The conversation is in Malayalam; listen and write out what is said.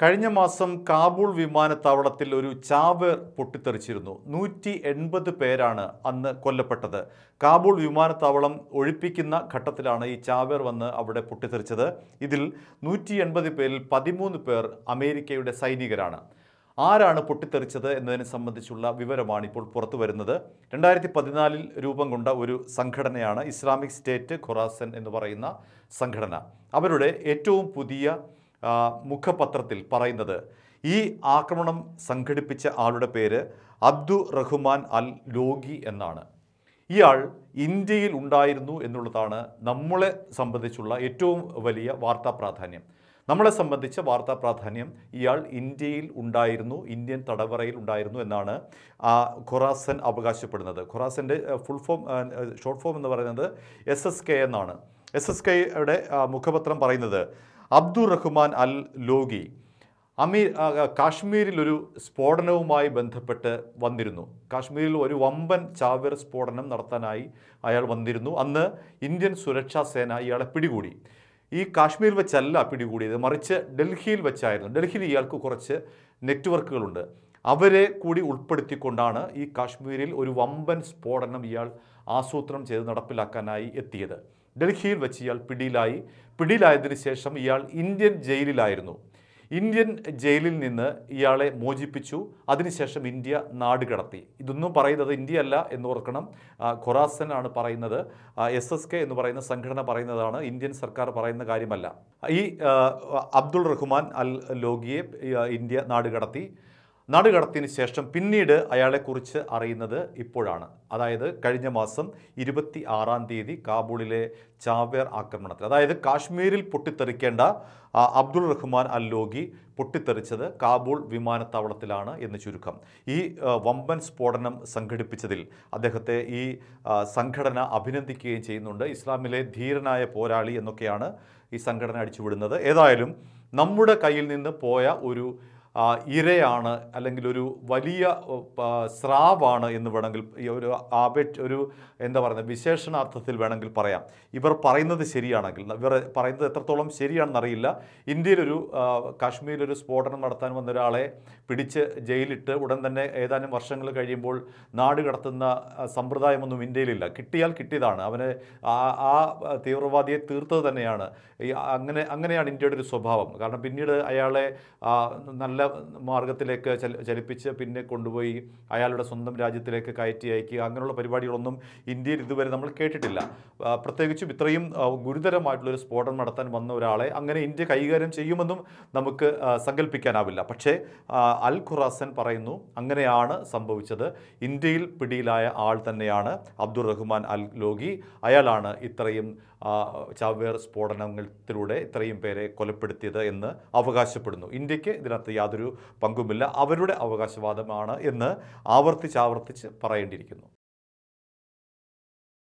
കഴിഞ്ഞ മാസം കാബൂൾ വിമാനത്താവളത്തിൽ ഒരു ചാവേർ പൊട്ടിത്തെറിച്ചിരുന്നു നൂറ്റി എൺപത് പേരാണ് അന്ന് കൊല്ലപ്പെട്ടത് കാബൂൾ വിമാനത്താവളം ഒഴിപ്പിക്കുന്ന ഘട്ടത്തിലാണ് ഈ ചാവേർ വന്ന് അവിടെ പൊട്ടിത്തെറിച്ചത് ഇതിൽ നൂറ്റി എൺപത് പേരിൽ പതിമൂന്ന് പേർ അമേരിക്കയുടെ സൈനികരാണ് ആരാണ് പൊട്ടിത്തെറിച്ചത് എന്നതിനെ സംബന്ധിച്ചുള്ള വിവരമാണ് ഇപ്പോൾ പുറത്തു വരുന്നത് രണ്ടായിരത്തി പതിനാലിൽ രൂപം കൊണ്ട ഒരു സംഘടനയാണ് ഇസ്ലാമിക് സ്റ്റേറ്റ് ഖൊറാസൻ എന്ന് പറയുന്ന സംഘടന അവരുടെ ഏറ്റവും പുതിയ മുഖപത്രത്തിൽ പറയുന്നത് ഈ ആക്രമണം സംഘടിപ്പിച്ച ആളുടെ പേര് അബ്ദു റഹ്മാൻ അൽ ലോഗി എന്നാണ് ഇയാൾ ഇന്ത്യയിൽ ഉണ്ടായിരുന്നു എന്നുള്ളതാണ് നമ്മളെ സംബന്ധിച്ചുള്ള ഏറ്റവും വലിയ വാർത്താ പ്രാധാന്യം നമ്മളെ സംബന്ധിച്ച വാർത്താ പ്രാധാന്യം ഇയാൾ ഇന്ത്യയിൽ ഉണ്ടായിരുന്നു ഇന്ത്യൻ തടവറയിൽ ഉണ്ടായിരുന്നു എന്നാണ് ഖൊറാസൻ അവകാശപ്പെടുന്നത് ഖുറാസൻ്റെ ഫുൾ ഫോം ഷോർട്ട് ഫോം എന്ന് പറയുന്നത് എസ് എസ് കെ എന്നാണ് എസ് എസ് കെയുടെ മുഖപത്രം പറയുന്നത് അബ്ദുർ റഹ്മാൻ അൽ ലോഗി അമീർ കാശ്മീരിലൊരു സ്ഫോടനവുമായി ബന്ധപ്പെട്ട് വന്നിരുന്നു കാശ്മീരിൽ ഒരു വമ്പൻ ചാവേർ സ്ഫോടനം നടത്താനായി അയാൾ വന്നിരുന്നു അന്ന് ഇന്ത്യൻ സുരക്ഷാ സേന ഇയാളെ പിടികൂടി ഈ കാശ്മീരിൽ വെച്ചല്ല പിടികൂടിയത് മറിച്ച് ഡൽഹിയിൽ വെച്ചായിരുന്നു ഡൽഹിയിൽ ഇയാൾക്ക് കുറച്ച് നെറ്റ്വർക്കുകളുണ്ട് അവരെ കൂടി ഉൾപ്പെടുത്തിക്കൊണ്ടാണ് ഈ കാശ്മീരിൽ ഒരു വമ്പൻ സ്ഫോടനം ഇയാൾ ആസൂത്രണം ചെയ്ത് നടപ്പിലാക്കാനായി എത്തിയത് ഡൽഹിയിൽ വെച്ച് ഇയാൾ പിടിയിലായി പിടിയിലായതിനു ശേഷം ഇയാൾ ഇന്ത്യൻ ജയിലിലായിരുന്നു ഇന്ത്യൻ ജയിലിൽ നിന്ന് ഇയാളെ മോചിപ്പിച്ചു അതിനുശേഷം ഇന്ത്യ നാട് കടത്തി ഇതൊന്നും പറയുന്നത് ഇന്ത്യ അല്ല എന്ന് ഓർക്കണം ഖൊറാസൻ ആണ് പറയുന്നത് എസ് എസ് കെ എന്ന് പറയുന്ന സംഘടന പറയുന്നതാണ് ഇന്ത്യൻ സർക്കാർ പറയുന്ന കാര്യമല്ല ഈ അബ്ദുൾ റഹ്മാൻ അൽ ലോഗിയെ ഇന്ത്യ നാട് കടത്തി നടുകടത്തിന് ശേഷം പിന്നീട് അയാളെക്കുറിച്ച് അറിയുന്നത് ഇപ്പോഴാണ് അതായത് കഴിഞ്ഞ മാസം ഇരുപത്തി ആറാം തീയതി കാബൂളിലെ ചാവേർ ആക്രമണത്തിൽ അതായത് കാശ്മീരിൽ പൊട്ടിത്തെറിക്കേണ്ട അബ്ദുൾ റഹ്മാൻ അൽ ലോഗി പൊട്ടിത്തെറിച്ചത് കാബൂൾ വിമാനത്താവളത്തിലാണ് എന്ന് ചുരുക്കം ഈ വമ്പൻ സ്ഫോടനം സംഘടിപ്പിച്ചതിൽ അദ്ദേഹത്തെ ഈ സംഘടന അഭിനന്ദിക്കുകയും ചെയ്യുന്നുണ്ട് ഇസ്ലാമിലെ ധീരനായ പോരാളി എന്നൊക്കെയാണ് ഈ സംഘടന അടിച്ചുവിടുന്നത് ഏതായാലും നമ്മുടെ കയ്യിൽ നിന്ന് പോയ ഒരു ഇരയാണ് അല്ലെങ്കിൽ ഒരു വലിയ സ്രാവാണ് എന്ന് വേണമെങ്കിൽ ഒരു ആപേക്ഷ ഒരു എന്താ പറയുന്നത് വിശേഷണാർത്ഥത്തിൽ വേണമെങ്കിൽ പറയാം ഇവർ പറയുന്നത് ശരിയാണെങ്കിൽ ഇവർ പറയുന്നത് എത്രത്തോളം ശരിയാണെന്നറിയില്ല ഇന്ത്യയിലൊരു കാശ്മീരിലൊരു സ്ഫോടനം നടത്താൻ വന്ന ഒരാളെ പിടിച്ച് ജയിലിട്ട് ഉടൻ തന്നെ ഏതാനും വർഷങ്ങൾ കഴിയുമ്പോൾ നാട് കടത്തുന്ന സമ്പ്രദായമൊന്നും ഇന്ത്യയിലില്ല കിട്ടിയാൽ കിട്ടിയതാണ് അവനെ ആ തീവ്രവാദിയെ തീർത്തത് തന്നെയാണ് അങ്ങനെ അങ്ങനെയാണ് ഇന്ത്യയുടെ ഒരു സ്വഭാവം കാരണം പിന്നീട് അയാളെ നല്ല മാർഗത്തിലേക്ക് ചലിപ്പിച്ച് പിന്നെ കൊണ്ടുപോയി അയാളുടെ സ്വന്തം രാജ്യത്തിലേക്ക് കയറ്റി അയക്കുക അങ്ങനെയുള്ള പരിപാടികളൊന്നും ഇന്ത്യയിൽ ഇതുവരെ നമ്മൾ കേട്ടിട്ടില്ല പ്രത്യേകിച്ചും ഇത്രയും ഗുരുതരമായിട്ടുള്ളൊരു സ്ഫോടനം നടത്താൻ വന്ന ഒരാളെ അങ്ങനെ ഇന്ത്യ കൈകാര്യം ചെയ്യുമെന്നും നമുക്ക് സങ്കല്പിക്കാനാവില്ല പക്ഷേ അൽ ഖുറാസൻ പറയുന്നു അങ്ങനെയാണ് സംഭവിച്ചത് ഇന്ത്യയിൽ പിടിയിലായ ആൾ തന്നെയാണ് അബ്ദുൾ റഹ്മാൻ അൽ ലോഗി അയാളാണ് ഇത്രയും ചാവേർ സ്ഫോടനത്തിലൂടെ ഇത്രയും പേരെ കൊലപ്പെടുത്തിയത് എന്ന് അവകാശപ്പെടുന്നു ഇന്ത്യക്ക് ഇതിനകത്ത് യാതൊരു യാതൊരു പങ്കുമില്ല അവരുടെ അവകാശവാദമാണ് എന്ന് ആവർത്തിച്ചാവർത്തിച്ച് ആവർത്തിച്ച് പറയേണ്ടിയിരിക്കുന്നു